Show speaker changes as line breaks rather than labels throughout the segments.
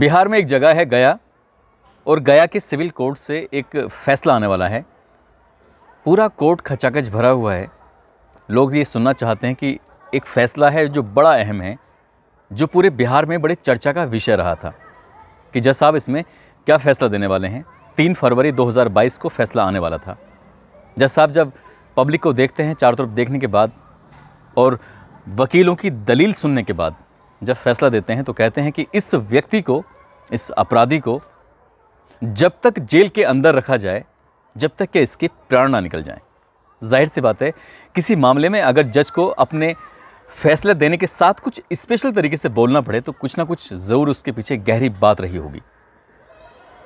बिहार में एक जगह है गया और गया के सिविल कोर्ट से एक फ़ैसला आने वाला है पूरा कोर्ट खचाखच भरा हुआ है लोग ये सुनना चाहते हैं कि एक फ़ैसला है जो बड़ा अहम है जो पूरे बिहार में बड़े चर्चा का विषय रहा था कि जज साहब इसमें क्या फ़ैसला देने वाले हैं तीन फरवरी 2022 को फ़ैसला आने वाला था जज साहब जब पब्लिक को देखते हैं चारों तरफ देखने के बाद और वकीलों की दलील सुनने के बाद जब फैसला देते हैं तो कहते हैं कि इस व्यक्ति को इस अपराधी को जब तक जेल के अंदर रखा जाए जब तक कि इसके प्राण ना निकल जाए जाहिर सी बात है किसी मामले में अगर जज को अपने फैसले देने के साथ कुछ स्पेशल तरीके से बोलना पड़े तो कुछ ना कुछ ज़रूर उसके पीछे गहरी बात रही होगी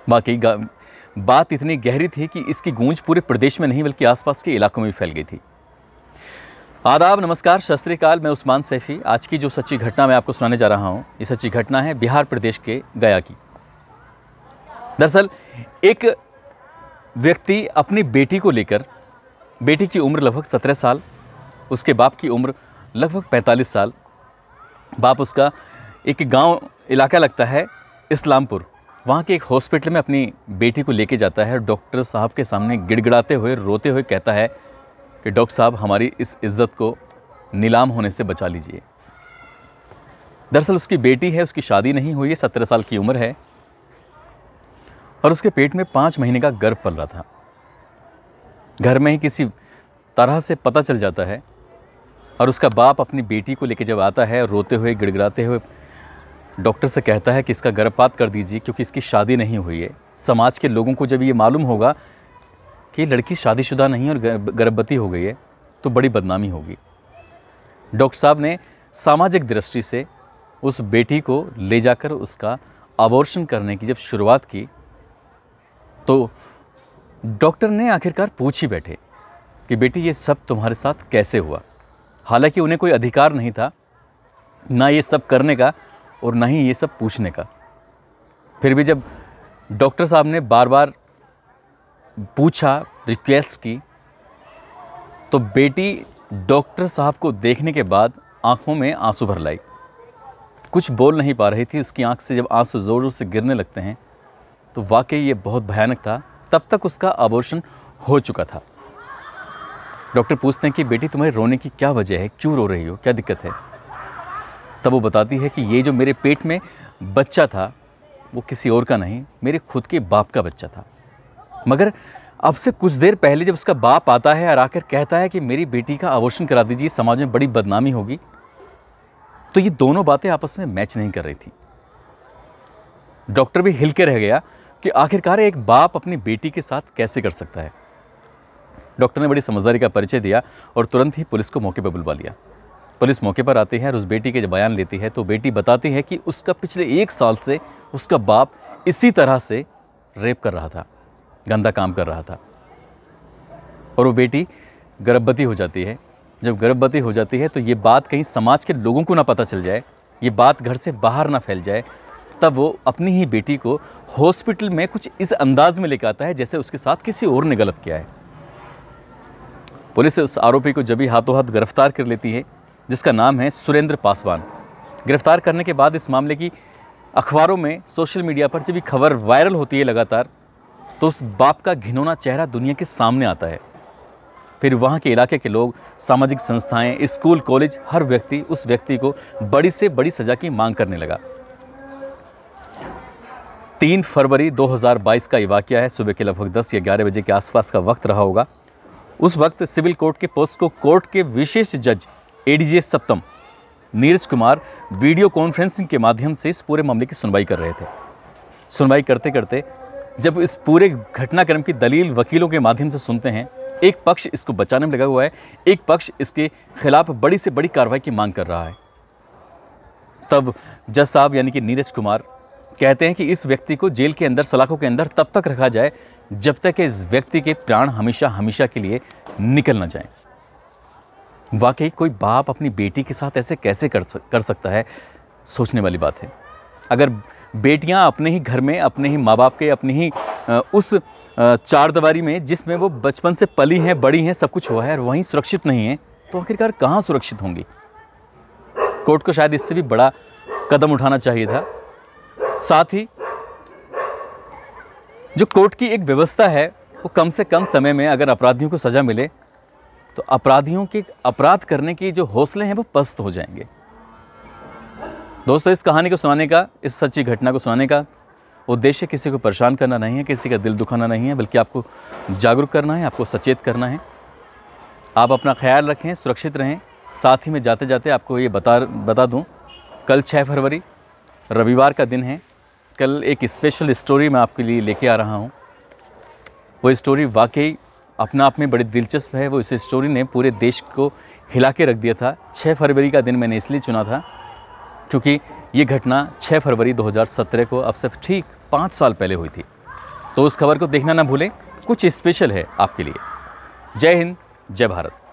बाकी बात इतनी गहरी थी कि इसकी गूंज पूरे प्रदेश में नहीं बल्कि आसपास के इलाकों में भी फैल गई थी आदाब नमस्कार शस्त्रीकाल मैं उस्मान सैफी आज की जो सच्ची घटना मैं आपको सुनाने जा रहा हूँ ये सच्ची घटना है बिहार प्रदेश के गया की दरअसल एक व्यक्ति अपनी बेटी को लेकर बेटी की उम्र लगभग सत्रह साल उसके बाप की उम्र लगभग पैंतालीस साल बाप उसका एक गांव इलाका लगता है इस्लामपुर वहाँ के एक हॉस्पिटल में अपनी बेटी को लेके जाता है डॉक्टर साहब के सामने गिड़गिड़ाते हुए रोते हुए कहता है कि डॉक्टर साहब हमारी इस इज़्ज़त को नीलाम होने से बचा लीजिए दरअसल उसकी बेटी है उसकी शादी नहीं हुई है सत्रह साल की उम्र है और उसके पेट में पाँच महीने का गर्भ पल रहा था घर में ही किसी तरह से पता चल जाता है और उसका बाप अपनी बेटी को लेकर जब आता है रोते हुए गिड़गिड़ाते हुए डॉक्टर से कहता है कि इसका गर्भपात कर दीजिए क्योंकि इसकी शादी नहीं हुई है समाज के लोगों को जब ये मालूम होगा कि लड़की शादीशुदा नहीं और गर्भवती हो गई है तो बड़ी बदनामी होगी डॉक्टर साहब ने सामाजिक दृष्टि से उस बेटी को ले जाकर उसका अबॉर्शन करने की जब शुरुआत की तो डॉक्टर ने आखिरकार पूछ ही बैठे कि बेटी ये सब तुम्हारे साथ कैसे हुआ हालांकि उन्हें कोई अधिकार नहीं था ना ये सब करने का और ना ही ये सब पूछने का फिर भी जब डॉक्टर साहब ने बार बार पूछा रिक्वेस्ट की तो बेटी डॉक्टर साहब को देखने के बाद आंखों में आंसू भर लाई कुछ बोल नहीं पा रही थी उसकी आंख से जब आंसू ज़ोर ज़ोर से गिरने लगते हैं तो वाकई ये बहुत भयानक था तब तक उसका अबोर्शन हो चुका था डॉक्टर पूछते हैं कि बेटी तुम्हारे रोने की क्या वजह है क्यों रो रही हो क्या दिक्कत है तब वो बताती है कि ये जो मेरे पेट में बच्चा था वो किसी और का नहीं मेरे खुद के बाप का बच्चा था मगर अब से कुछ देर पहले जब उसका बाप आता है और आकर कहता है कि मेरी बेटी का अबॉर्शन करा दीजिए समाज में बड़ी बदनामी होगी तो ये दोनों बातें आपस में मैच नहीं कर रही थी डॉक्टर भी हिल के रह गया कि आखिरकार एक बाप अपनी बेटी के साथ कैसे कर सकता है डॉक्टर ने बड़ी समझदारी का परिचय दिया और तुरंत ही पुलिस को मौके पर बुलवा लिया पुलिस मौके पर आती है और उस बेटी के जब बयान लेती है तो बेटी बताती है कि उसका पिछले एक साल से उसका बाप इसी तरह से रेप कर रहा था गंदा काम कर रहा था और वो बेटी गर्भवती हो जाती है जब गर्भवती हो जाती है तो ये बात कहीं समाज के लोगों को ना पता चल जाए ये बात घर से बाहर ना फैल जाए तब वो अपनी ही बेटी को हॉस्पिटल में कुछ इस अंदाज में लेकर आता है जैसे उसके साथ किसी और ने गलत किया है पुलिस उस आरोपी को जब ही हाथों हाथ गिरफ्तार कर लेती है जिसका नाम है सुरेंद्र पासवान गिरफ्तार करने के बाद इस मामले की अखबारों में सोशल मीडिया पर जब भी खबर वायरल होती है लगातार तो उस बाप का घिनौना चेहरा दुनिया के सामने आता है फिर वहाँ के इलाके के लोग सामाजिक संस्थाएं स्कूल कॉलेज हर व्यक्ति उस व्यक्ति को बड़ी से बड़ी सज़ा की मांग करने लगा तीन फरवरी 2022 का ये वाक्य है सुबह के लगभग 10 या 11 बजे के आसपास का वक्त रहा होगा उस वक्त सिविल कोर्ट के पोस्ट को कोर्ट के विशेष जज एडीजे सप्तम नीरज कुमार वीडियो कॉन्फ्रेंसिंग के माध्यम से इस पूरे मामले की सुनवाई कर रहे थे सुनवाई करते करते जब इस पूरे घटनाक्रम की दलील वकीलों के माध्यम से सुनते हैं एक पक्ष इसको बचाने में लगा हुआ है एक पक्ष इसके खिलाफ बड़ी से बड़ी कार्रवाई की मांग कर रहा है तब जज साहब यानी कि नीरज कुमार कहते हैं कि इस व्यक्ति को जेल के अंदर सलाखों के अंदर तब तक रखा जाए जब तक इस व्यक्ति के प्राण हमेशा हमेशा के लिए निकल ना जाए वाकई कोई बाप अपनी बेटी के साथ ऐसे कैसे कर कर सकता है सोचने वाली बात है अगर बेटियां अपने ही घर में अपने ही माँ बाप के अपने ही उस चार में जिसमें वो बचपन से पली हैं बड़ी हैं सब कुछ हुआ है और वहीं सुरक्षित नहीं है तो आखिरकार कहाँ सुरक्षित होंगी कोर्ट को शायद इससे भी बड़ा कदम उठाना चाहिए था साथ ही जो कोर्ट की एक व्यवस्था है वो कम से कम समय में अगर अपराधियों को सज़ा मिले तो अपराधियों के अपराध करने की जो हौसले हैं वो पस्त हो जाएंगे दोस्तों इस कहानी को सुनाने का इस सच्ची घटना को सुनाने का उद्देश्य किसी को परेशान करना नहीं है किसी का दिल दुखाना नहीं है बल्कि आपको जागरूक करना है आपको सचेत करना है आप अपना ख्याल रखें सुरक्षित रहें साथ ही में जाते जाते आपको ये बता बता दूँ कल छः फरवरी रविवार का दिन है कल एक स्पेशल स्टोरी मैं आपके लिए लेके आ रहा हूँ वो स्टोरी वाकई अपने आप में बड़ी दिलचस्प है वो इस स्टोरी ने पूरे देश को हिला के रख दिया था छः फरवरी का दिन मैंने इसलिए चुना था चूँकि ये घटना 6 फरवरी 2017 को अब से ठीक पाँच साल पहले हुई थी तो उस खबर को देखना ना भूलें कुछ स्पेशल है आपके लिए जय हिंद जय भारत